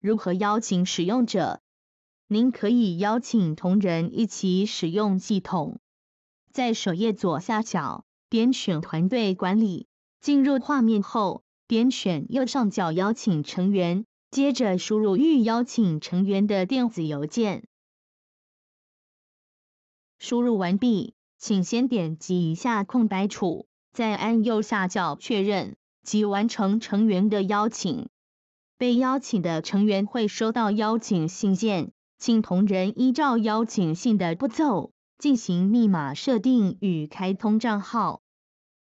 如何邀请使用者？您可以邀请同仁一起使用系统。在首页左下角点选团队管理，进入画面后点选右上角邀请成员，接着输入欲邀请成员的电子邮件。输入完毕，请先点击一下空白处，再按右下角确认，即完成成员的邀请。被邀请的成员会收到邀请信件，请同仁依照邀请信的步骤进行密码设定与开通账号。